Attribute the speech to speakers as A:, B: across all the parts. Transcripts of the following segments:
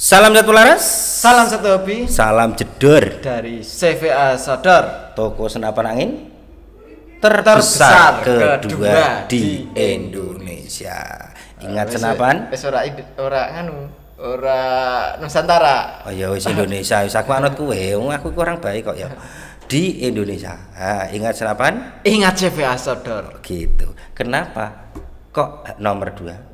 A: Salam satu laras, salam satu hobi, salam jedor
B: dari CVA Sadar,
A: toko senapan angin
B: terbesar, terbesar kedua, kedua
A: di, Indonesia. Oh, ingat uh, senapan?
B: Wis ora ora nganu, ora Nusantara.
A: Oh ya wis Indonesia, wis aku anut kowe, aku kurang baik kok ya. Di Indonesia. Ha, ingat senapan? Ingat CVA Sodor. Gitu. Kenapa kok nomor dua?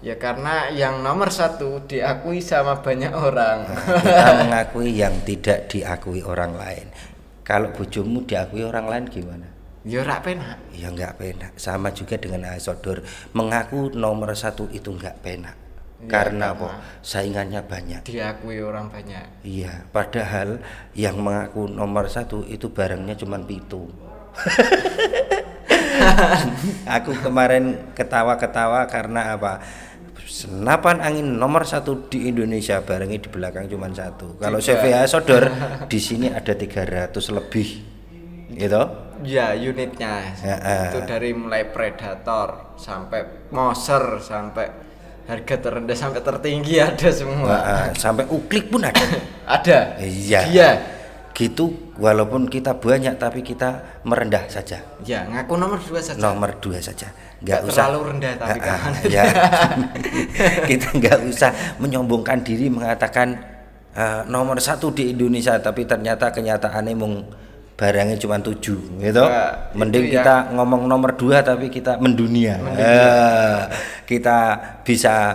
B: Ya karena yang nomor satu diakui sama banyak orang. Nah, kita
A: mengakui yang tidak diakui orang lain. Kalau bujumu diakui orang lain gimana? Ya enggak penak. Ya nggak penak. Sama juga dengan Asodor mengaku nomor satu itu nggak penak.
B: Ya, karena apa?
A: Saingannya banyak.
B: Diakui orang banyak.
A: Iya. Padahal yang mengaku nomor satu itu barangnya cuma pitu. aku kemarin ketawa-ketawa karena apa? senapan angin nomor satu di Indonesia barangnya di belakang cuma satu kalau CVA sodor di sini ada 300 lebih gitu
B: ya unitnya ya,
A: uh, itu dari
B: mulai predator sampai moser sampai harga terendah sampai tertinggi ada semua uh, uh,
A: sampai uklik pun ada
B: ada iya, iya
A: gitu walaupun kita banyak tapi kita merendah saja
B: ya ngaku nomor dua saja nomor
A: dua saja nggak usah terlalu rendah tapi uh, kan ya kita nggak usah menyombongkan diri mengatakan uh, nomor satu di Indonesia tapi ternyata kenyataannya mung barangnya cuma tujuh gitu ya, mending ya. kita ngomong nomor dua tapi kita mendunia, mendunia. Uh, kita bisa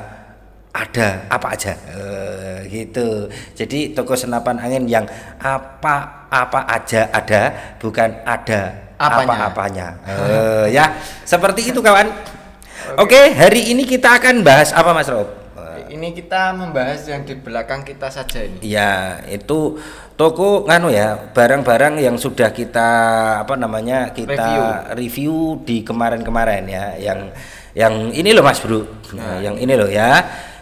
A: ada apa aja uh, gitu jadi toko senapan angin yang apa apa aja ada bukan ada apa-apanya apa uh, eh, ya seperti itu kawan oke okay. okay, hari ini kita akan bahas apa mas Rob
B: eh, ini kita membahas yang di belakang kita saja ini.
A: Iya, itu toko nganu ya, barang-barang yang sudah kita apa namanya? kita review, review di kemarin-kemarin ya, yang yang ini loh Mas Bro. nah, yang ini loh ya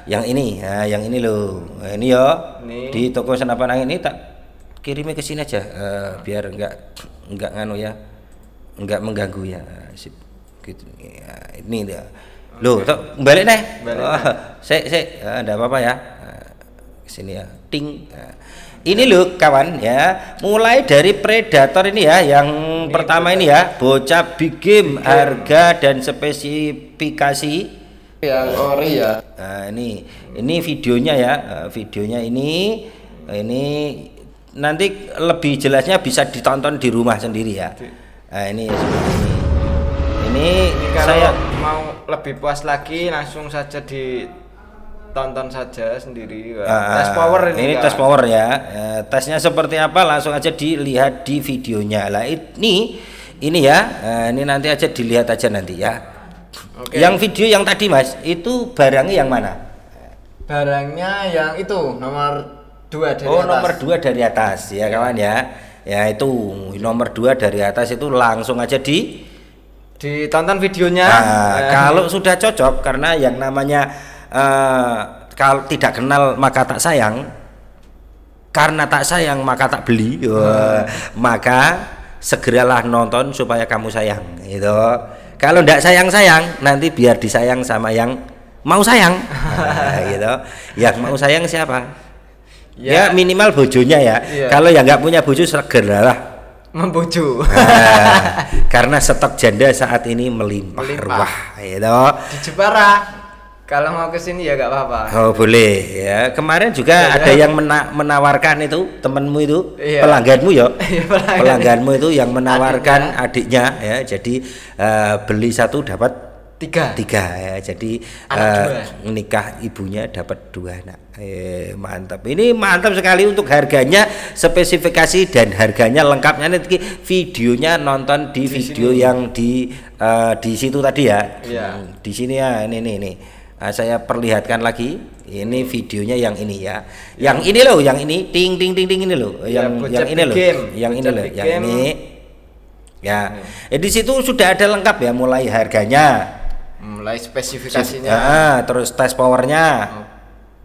A: yang ini nah, yang ini loh ini ya di toko senapan angin ini tak kirimi ke sini aja uh, biar enggak enggak nganu ya enggak mengganggu ya sip gitu ya, ini dia lo, tak balik nih, saya saya uh, apa apa ya uh, sini ya ting uh, ini lo, kawan ya mulai dari predator ini ya yang ini pertama predator. ini ya bocah big game, big game harga dan spesifikasi
B: yang ori ya.
A: Nah, ini ini videonya ya, nah, videonya ini ini nanti lebih jelasnya bisa ditonton di rumah sendiri ya. Nah, ini ini,
B: ini kalau saya mau lebih puas lagi langsung saja ditonton saja sendiri. Uh, tes power ini. Ini ya. tes power
A: ya. Uh, tesnya seperti apa langsung aja dilihat di videonya. Lah ini ini ya. Eh, ini nanti aja dilihat aja nanti ya.
B: Okay. Yang video
A: yang tadi mas, itu barangnya yang mana?
B: Barangnya yang itu nomor dua dari oh, atas. Oh nomor
A: dua dari atas ya kawan ya. Ya itu nomor dua dari atas itu langsung aja di ditonton videonya. Nah, eh. Kalau sudah cocok karena yang namanya uh, kalau tidak kenal maka tak sayang, karena tak sayang maka tak beli, hmm. maka segeralah nonton supaya kamu sayang gitu kalau tidak sayang sayang nanti biar disayang sama yang mau sayang nah, gitu yang mau sayang siapa ya, ya minimal bojonya ya, ya. kalau yang nggak punya bojo segeralah
B: membucu nah,
A: karena stok janda saat ini melimpah, melimpah. ruah gitu
B: di Jepara kalau mau ke sini ya gak apa-apa.
A: Oh boleh ya. Kemarin juga ya, ada ya. yang mena menawarkan itu temanmu itu
B: ya. pelangganmu ya. pelanggan. pelangganmu
A: itu yang menawarkan adiknya, adiknya ya. Jadi uh, beli satu dapat tiga. Tiga ya. Jadi uh, nikah ibunya dapat dua anak. Eh, mantap. Ini mantap sekali untuk harganya, spesifikasi dan harganya lengkapnya nanti videonya nonton di, di video sini. yang di uh, di situ tadi ya. ya. di sini ya ini ini nih. Nah, saya perlihatkan lagi ini videonya yang ini ya. Yang ini loh, yang ini ting ting ting ting ini loh. Ya, yang ini loh. Yang ini loh, yang ini. Ya. ya. Di situ sudah ada lengkap ya mulai harganya.
B: Hmm, mulai spesifikasinya. Ya,
A: terus tes powernya.
B: Oh,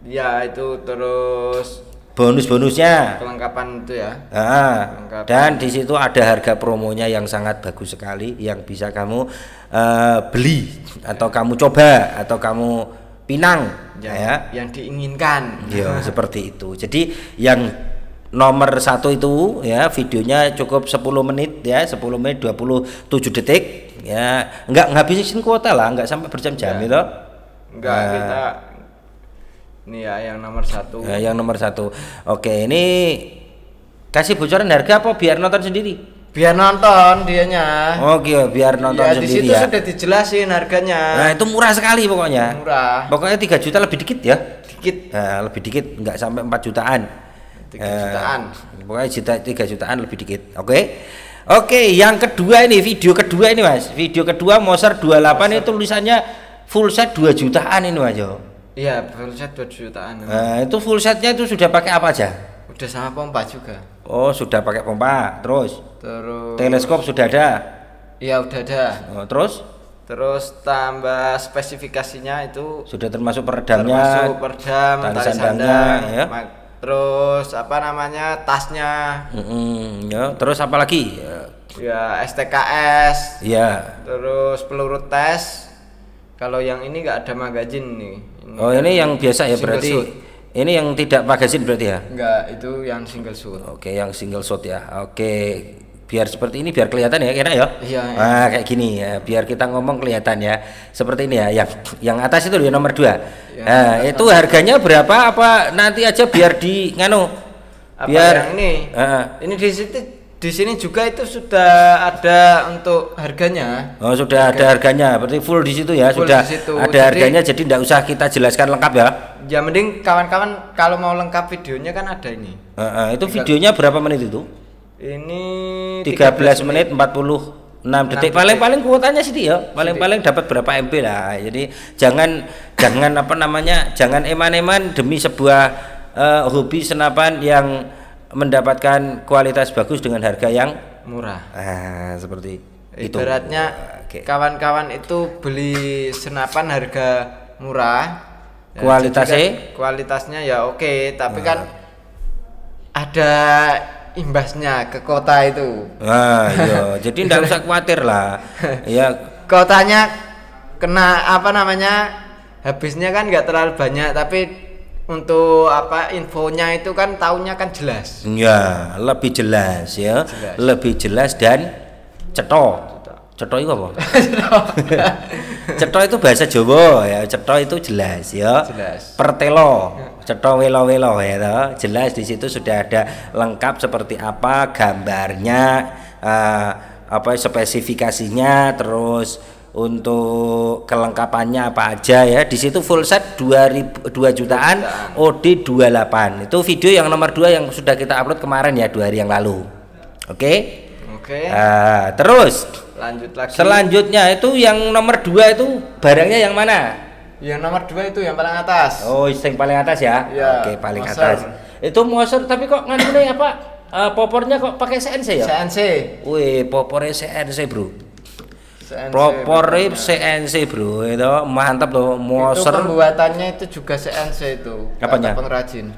B: ya, itu terus bonus-bonusnya kelengkapan itu ya ya. kelengkapan. dan di
A: situ ada harga promonya yang sangat bagus sekali yang bisa kamu uh, beli atau kamu coba atau kamu pinang yang, ya
B: yang diinginkan ya
A: seperti itu jadi yang nomor satu itu ya videonya cukup 10 menit ya 10 menit 27 detik ya nggak ngabisin kuota lah enggak sampai berjam-jam iya. ya. itu
B: enggak nah, kita
A: ini ya yang nomor satu ya, yang nomor satu oke ini
B: kasih bocoran harga apa biar nonton sendiri biar nonton dianya
A: oh iya biar nonton ya, sendiri di situ ya. sudah
B: dijelasin harganya nah itu murah sekali pokoknya murah
A: pokoknya 3 juta lebih dikit ya dikit nah, lebih dikit nggak sampai 4 jutaan 3 nah, jutaan pokoknya juta, 3 jutaan lebih dikit oke okay? oke okay, yang kedua ini video kedua ini mas video kedua Moser 28 Moser. itu tulisannya full set 2 jutaan ini mas
B: iya full set 2 jutaan
A: nah, itu full setnya itu sudah pakai apa aja
B: udah sama pompa juga
A: oh sudah pakai pompa terus
B: Terus teleskop sudah ada? Iya, sudah ada. Oh, terus? Terus tambah spesifikasinya itu
A: sudah termasuk peredamnya. Termasuk peredam, tali sandang, ya.
B: Terus apa namanya? tasnya.
A: Mm -hmm, ya, terus apa lagi?
B: Ya, STKS. Iya. Terus peluru tes. Kalau yang ini nggak ada magazin nih. Ini oh, ini yang biasa ya berarti. Suit.
A: Ini yang tidak magazin berarti ya?
B: Enggak, itu yang single shot. Oke,
A: yang single shot ya. Oke biar seperti ini biar kelihatan ya enak ya. Iya. Nah, kayak gini ya, biar kita ngomong kelihatan ya. Seperti ini ya, yang yang atas itu ya nomor dua. Ya, nah, itu
B: atas. harganya berapa apa nanti aja biar di nganu
A: apa biar yang ini.
B: Uh, ini di sini di sini juga itu sudah ada untuk harganya. Oh, sudah Harga. ada harganya. Berarti full di situ ya, full sudah situ. ada jadi, harganya jadi
A: tidak usah kita jelaskan lengkap ya.
B: Ya mending kawan-kawan kalau mau lengkap videonya kan ada ini.
A: Uh, uh, itu Tinggal. videonya berapa menit itu?
B: Ini 13, 13 menit
A: 40 6 nah, detik paling-paling kuotanya sih ya paling-paling dapat berapa MP lah jadi jangan jangan apa namanya jangan eman-eman demi sebuah uh, hobi senapan yang mendapatkan kualitas bagus dengan harga yang
B: murah Ah, seperti itu ibaratnya kawan-kawan okay. itu beli senapan harga murah nah, kualitasnya kan kualitasnya ya oke okay, tapi nah. kan ada imbasnya ke kota itu.
A: Ah, iya. Jadi tidak usah khawatir lah. ya.
B: Kotanya kena apa namanya? Habisnya kan nggak terlalu banyak, tapi untuk apa infonya itu kan tahunnya kan jelas.
A: Iya, lebih jelas ya. Jelas. Lebih jelas dan cetok. Cetok itu apa? cetok itu bahasa Jawa ya. Cetok itu jelas ya. Jelas. Pertelo. Iya cetong welo-welo ya toh. jelas di situ sudah ada lengkap seperti apa gambarnya uh, apa spesifikasinya terus untuk kelengkapannya apa aja ya di situ full set 2000 2 jutaan OD 28 itu video yang nomor 2 yang sudah kita upload kemarin ya dua hari yang lalu oke okay?
B: oke okay. uh, eh, terus lanjut lagi selanjutnya
A: itu yang nomor 2 itu barangnya yang mana
B: yang nomor dua itu yang paling atas. Oh,
A: yang paling atas ya? ya Oke, paling Moser. atas.
B: Itu Moser, tapi kok nih apa? Uh, popornya kok pakai CNC ya? CNC.
A: Wih, popornya CNC bro. CNC, CNC bro, itu mantap loh. Moser. Itu
B: pembuatannya itu juga CNC itu. Apanya? pengrajin.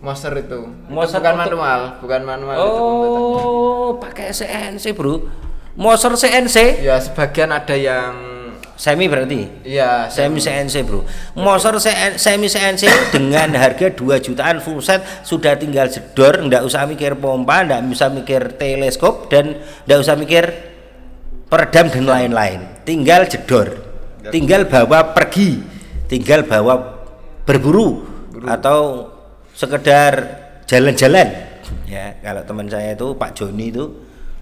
B: Moser itu. Moser itu bukan untuk... manual, bukan manual itu pembuatannya. Oh, pakai CNC bro. Moser CNC? Ya, sebagian
A: ada yang semi berarti iya semi CNC bro motor semi CNC dengan harga 2 jutaan full set sudah tinggal jedor enggak usah mikir pompa enggak usah mikir teleskop dan enggak usah mikir peredam dan lain-lain tinggal jedor tinggal bawa pergi tinggal bawa berburu Buru. atau sekedar jalan-jalan ya kalau teman saya itu Pak Joni itu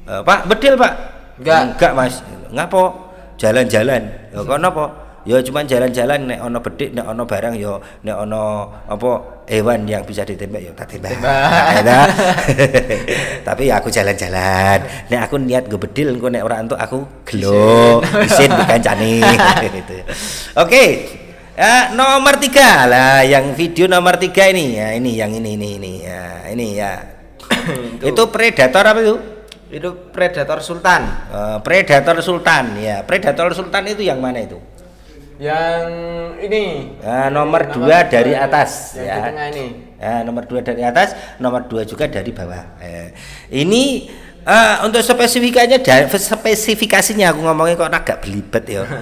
A: e, Pak bedil Pak enggak enggak mas ngapo jalan-jalan ya kono apa ya cuma jalan-jalan nek ono bedik nek ono barang ya nek ono apa hewan yang bisa ditembak ya tak tembak nah, tapi ya aku jalan-jalan nek aku niat gue bedil gue nek orang tuh aku gelo isin bukan cani gitu. oke okay. Ya, nomor tiga lah yang video nomor tiga ini ya ini yang ini ini ini ya ini ya itu predator apa itu
B: itu predator sultan.
A: Uh, predator sultan ya. Predator sultan itu yang mana itu?
B: Yang ini.
A: Uh, nomor ini, dua dari atas yang ya. ini. Uh, nomor dua dari atas, nomor dua juga dari bawah. Uh, ini uh, untuk spesifikasinya spesifikasinya aku ngomongin kok agak belibet ya.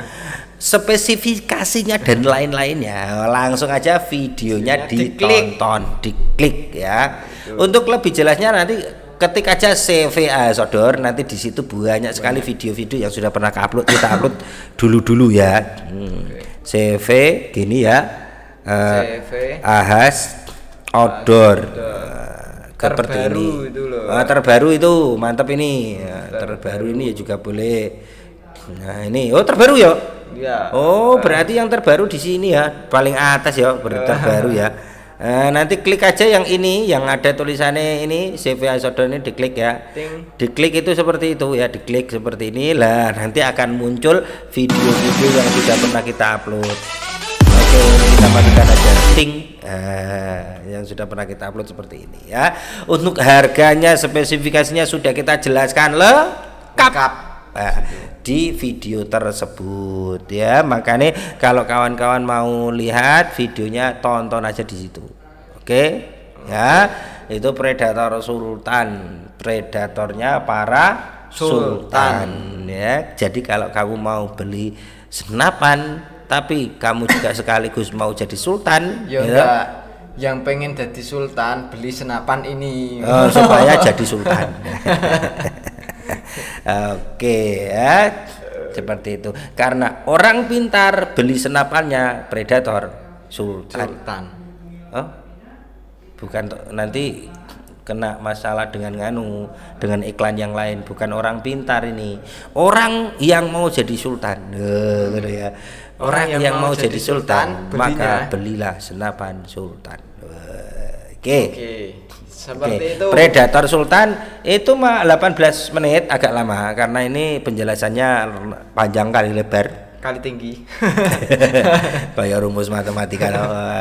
A: spesifikasinya dan lain-lainnya langsung aja videonya ditonton diklik, ya untuk lebih jelasnya nanti ketik aja CVA sodor nanti di situ banyak sekali video-video yang sudah pernah upload kita upload dulu-dulu ya hmm. CV gini ya uh, eh, CV ahas outdoor seperti ini itu loh. Uh, terbaru itu mantap ini ya, terbaru. terbaru ini ya juga boleh nah ini oh terbaru ya ya oh terbaru. berarti yang terbaru di sini ya paling atas ya berarti terbaru ya Eh, nanti klik aja yang ini yang ada tulisannya ini CV Isodo ini diklik ya. Diklik itu seperti itu ya, diklik seperti ini lah nanti akan muncul video-video yang sudah pernah kita upload. Oke, kita matikan aja ting. Eh, yang sudah pernah kita upload seperti ini ya. Untuk harganya spesifikasinya sudah kita jelaskan lengkap. lengkap nah, di video tersebut ya makanya kalau kawan-kawan mau lihat videonya tonton aja di situ oke okay? ya itu predator sultan predatornya para sultan. sultan ya jadi kalau kamu mau beli senapan tapi kamu juga sekaligus mau jadi sultan
B: ya, ya, enggak yang pengen jadi sultan beli senapan ini oh, supaya jadi sultan
A: Oke ya. Seperti itu. Karena orang pintar beli senapannya predator sultan. sultan. Oh? Bukan nanti kena masalah dengan nganu dengan iklan yang lain bukan orang pintar ini orang yang mau jadi sultan Duh, nah, gitu ya
B: orang, orang yang, yang mau jadi, sultan, sultan maka
A: belilah senapan sultan Oke. Okay. Seperti okay. itu. Predator Sultan itu mah 18 menit agak lama karena ini penjelasannya panjang kali lebar
B: kali tinggi.
A: Kayak rumus matematika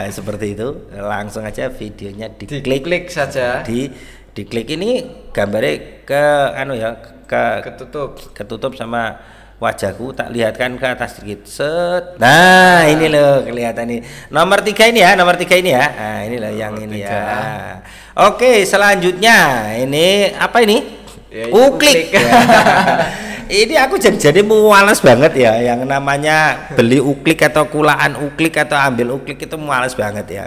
A: eh, seperti itu. Langsung aja videonya diklik. Diklik saja. Di diklik ini gambarnya ke anu ya ke ketutup ketutup sama wajahku tak lihatkan ke atas sedikit set nah ini loh kelihatan nih nomor tiga ini ya nomor tiga ini ya nah, ini loh yang ini ya oke selanjutnya ini apa ini
B: ya, uklik,
A: Ya. ini aku jadi jadi mualas banget ya yang namanya beli uklik atau kulaan uklik atau ambil uklik itu mualas banget ya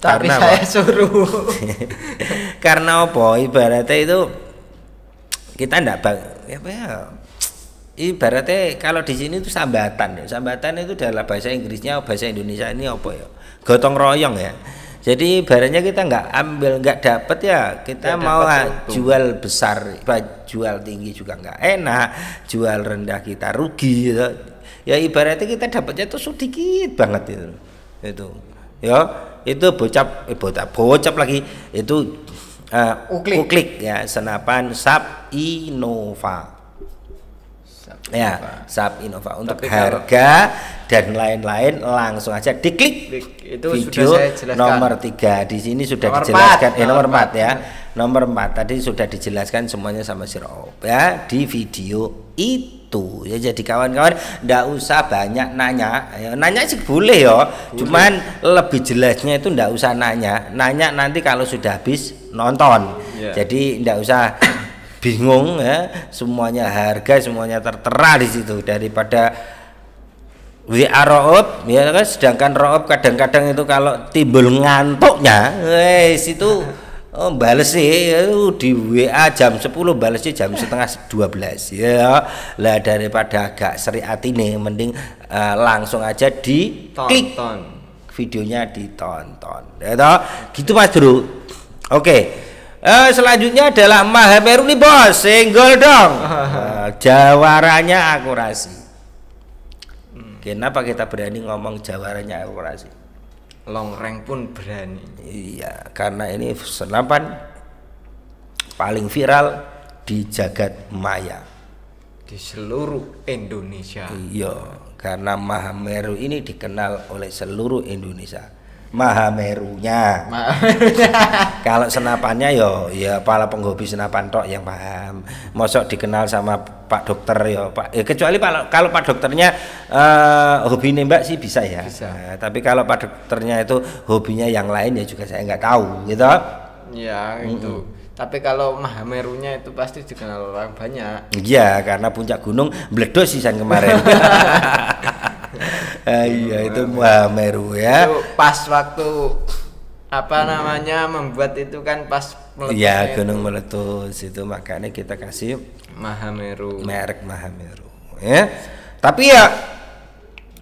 A: tapi karena saya apa? suruh karena apa ibaratnya itu kita enggak bang ya apa ya ibaratnya kalau di sini itu sambatan ya. sambatan itu dalam bahasa Inggrisnya oh, bahasa Indonesia ini apa ya gotong royong ya jadi ibaratnya kita nggak ambil nggak dapat ya kita ya, mau dapet, ah, jual itu. besar jual tinggi juga nggak enak jual rendah kita rugi ya, ya ibaratnya kita dapatnya tuh sedikit banget itu itu ya itu bocap eh, bocap bocap lagi itu uh, uklik. uklik ya senapan sub inova ya sub Innova untuk Tapi harga dan lain-lain langsung aja diklik
B: itu video sudah saya nomor
A: tiga di sini sudah nomor dijelaskan 4, eh nomor empat ya nomor empat tadi sudah dijelaskan semuanya sama si Rob ya di video itu ya jadi kawan-kawan ndak usah banyak nanya ya, nanya sih boleh ya cuman lebih jelasnya itu ndak usah nanya nanya nanti kalau sudah habis nonton yeah. jadi ndak usah bingung ya semuanya harga semuanya tertera di situ daripada WA Roob ya kan sedangkan Roob kadang-kadang itu kalau timbul ngantuknya wes itu oh, bales sih ya, di WA jam 10 sih jam setengah 12 ya lah daripada agak seri nih mending uh, langsung aja di klik videonya ditonton ya gitu Mas Bro oke okay. Eh, selanjutnya adalah Mahameru nih bos, single dong. Eh, jawaranya akurasi. Kenapa kita berani ngomong jawaranya akurasi? Long rank pun berani. Iya, karena ini senapan paling viral di jagat maya.
B: Di seluruh Indonesia.
A: Iya, karena Mahameru ini dikenal oleh seluruh Indonesia Mahamerunya.
B: Mahamerunya.
A: Kalau senapannya yo ya, ya pala penghobi senapan tok yang paham. Mosok dikenal sama Pak dokter yo ya, Pak ya, kecuali kalau kalau Pak dokternya uh, eh, hobi nembak sih bisa ya. Bisa. Nah, tapi kalau Pak dokternya itu hobinya yang lain ya juga saya nggak tahu gitu.
B: Ya itu. Mm -mm. Tapi kalau Mahamerunya itu pasti dikenal orang banyak. Iya, karena puncak gunung bledos yang kemarin.
A: Ah, iya itu Mbah Meru ya. Itu
B: pas waktu apa hmm. namanya membuat itu kan pas meletus. Iya,
A: gunung meletus itu makanya kita kasih Mahameru. Merek Mahameru ya. Tapi ya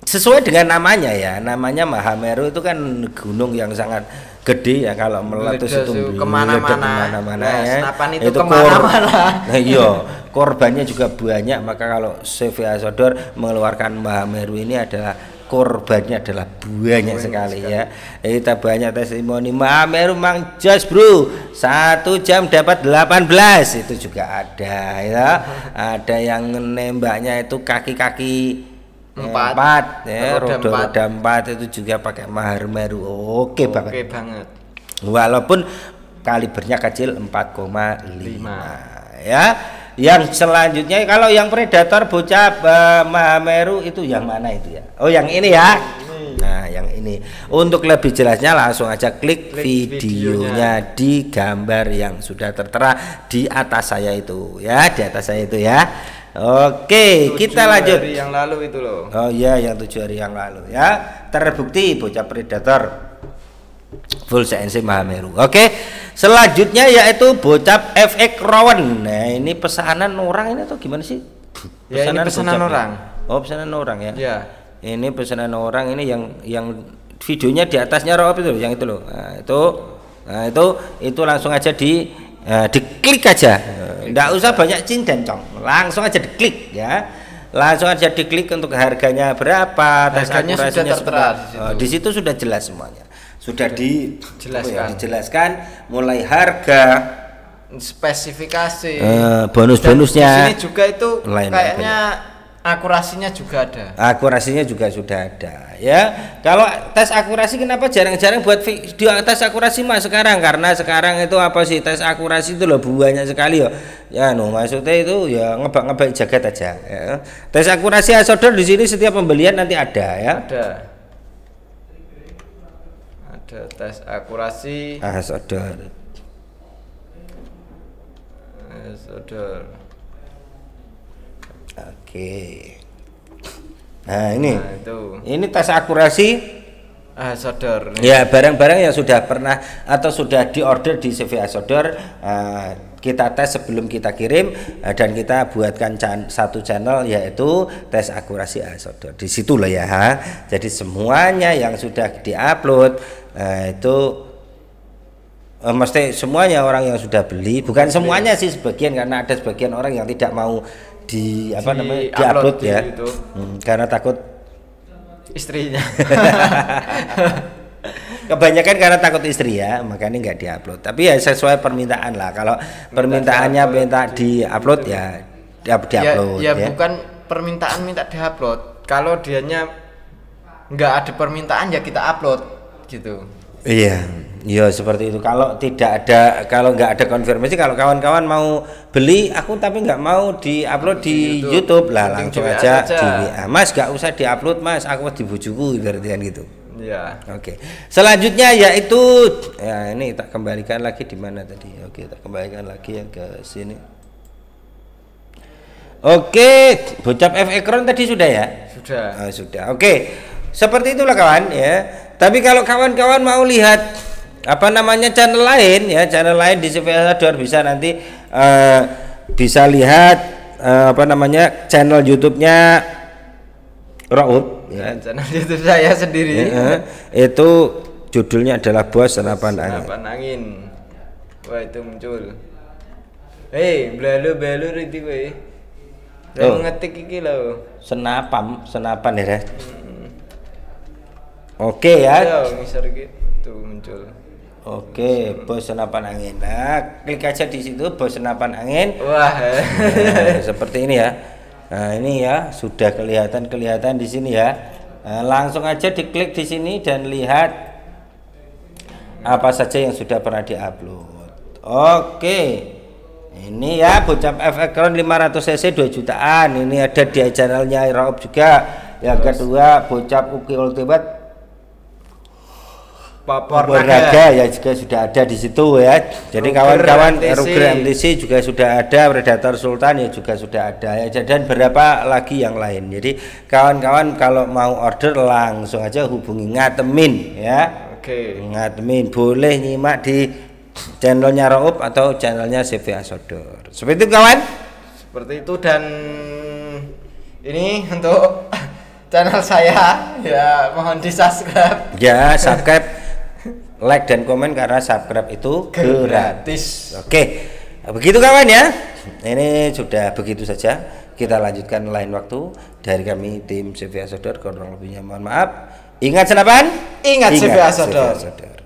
A: sesuai dengan namanya ya. Namanya Mahameru itu kan gunung yang sangat gede ya kalau meletus itu kemana-mana kemana nah, ya senapan itu, itu kemana-mana nah, iya korbannya juga banyak maka kalau Sofia Sodor mengeluarkan Mahameru ini adalah korbannya adalah banyak banyak sekali, sekali ya kita banyak testimoni Mahameru Mang Jos bro satu jam dapat 18 itu juga ada ya ada yang nembaknya itu kaki-kaki empat, empat ya, roda, roda, empat. roda empat itu juga pakai mahar meru oke, oke banget banget walaupun kalibernya kecil 4,5 ya yang selanjutnya kalau yang predator bocah uh, Mahameru itu yang mana itu ya oh yang ini ya nah yang ini untuk lebih jelasnya langsung aja klik, klik videonya, videonya di gambar yang sudah tertera di atas saya itu ya di atas saya itu ya Oke, kita lanjut. Hari yang
B: lalu itu loh.
A: Oh iya, yang tujuh hari yang lalu ya. Terbukti bocah predator. Full CNC Mahameru. Oke, selanjutnya yaitu bocah FX Rowan. Nah, ini pesanan orang ini atau gimana sih? Pesanan ya, ini pesanan bocap, orang. Oh, pesanan orang ya. Iya. Ini pesanan orang ini yang yang videonya di atasnya Rowan itu yang itu loh. Nah, itu nah, itu itu langsung aja di uh, diklik aja tidak usah banyak cincin cong langsung aja diklik ya langsung aja diklik untuk harganya berapa harganya sudah tertera di, situ. Oh, di situ sudah jelas semuanya sudah, dijelaskan ya, dijelaskan mulai harga spesifikasi
B: eh, bonus-bonusnya ini juga itu kayaknya akurasinya juga ada.
A: Akurasinya juga sudah ada
B: ya. Kalau tes akurasi kenapa jarang-jarang
A: buat di eh, tes akurasi mas sekarang karena sekarang itu apa sih tes akurasi itu loh banyak sekali ya. Ya no maksudnya itu ya ngebak-ngebak jaket aja. Ya. Tes akurasi asodor di sini setiap pembelian nanti ada ya.
B: Ada. Ada tes akurasi.
A: Asodor.
B: Asodor. Oke.
A: Nah, ini. Nah, Ini tes akurasi
B: uh, sodor. Ya, barang-barang
A: yang sudah pernah atau sudah diorder di CV Sodor uh, kita tes sebelum kita kirim uh, dan kita buatkan chan- satu channel yaitu tes akurasi A Sodor. Di situ lah ya. Ha. Jadi semuanya yang sudah diupload uh, itu uh, mesti semuanya orang yang sudah beli, bukan semuanya sih sebagian karena ada sebagian orang yang tidak mau di apa di namanya di upload, upload ya, ya. Gitu. hmm, karena takut
B: istrinya
A: kebanyakan karena takut istri ya makanya nggak upload tapi ya sesuai permintaan lah kalau minta permintaannya di minta di upload ya diupload ya, ya, ya bukan
B: permintaan minta diupload kalau dianya nggak ada permintaan ya kita upload gitu
A: Iya, iya seperti itu. Kalau tidak ada, kalau nggak ada konfirmasi, kalau kawan-kawan mau beli, aku tapi nggak mau diupload di, di YouTube, YouTube. lah langsung aja, aja di WA. Mas nggak usah diupload mas, aku di bujuku kan gitu. Iya. Oke. Okay. Selanjutnya yaitu, ya ini tak kembalikan lagi di mana tadi? Oke, tak kembalikan lagi yang ke sini. Oke, bocap F Ekron tadi sudah ya? Sudah. Oh, sudah. Oke. Seperti itulah kawan ya tapi kalau kawan-kawan mau lihat apa namanya channel lain ya, channel lain di CVS bisa nanti uh, bisa lihat uh, apa namanya channel YouTube-nya Raub ya. Eh, channel YouTube saya sendiri. Ya, itu judulnya adalah Bos Senapan Angin.
B: Senapan Angin. Wah, itu muncul. Hei, belalu belalu itu gue. oh. ngetik iki lo.
A: Senapam, senapan ya. ya. Hmm. Oke ya. Iya, muncul. Oke, bos senapan angin. Nah, klik aja di situ bos senapan angin. Wah. Eh. Nah, seperti ini ya. Nah, ini ya sudah kelihatan-kelihatan di sini ya. Nah, langsung aja diklik di sini dan lihat apa saja yang sudah pernah diupload. Oke. Ini ya bocap FX Crown 500 cc 2 jutaan. Ini ada di channelnya Raob juga. Yang kedua bocap Uki Ultimate
B: Popor ya
A: juga sudah ada di situ ya. Jadi kawan-kawan Ruger MTC juga sudah ada, Predator Sultan ya juga sudah ada ya. Dan berapa lagi yang lain. Jadi kawan-kawan kalau mau order langsung aja hubungi Ngatemin ya. Oke. Okay. Ngatemin boleh nyimak di channelnya Raup atau channelnya CV Asodor
B: Seperti itu kawan. Seperti itu dan ini untuk channel saya ya mohon di subscribe.
A: Ya subscribe like dan komen karena subscribe itu gratis. gratis. Oke, begitu kawan ya. Ini sudah begitu saja. Kita lanjutkan lain waktu dari kami tim CV Asodor. Kurang lebihnya mohon maaf. Ingat senapan, ingat, ingat CV Asodor.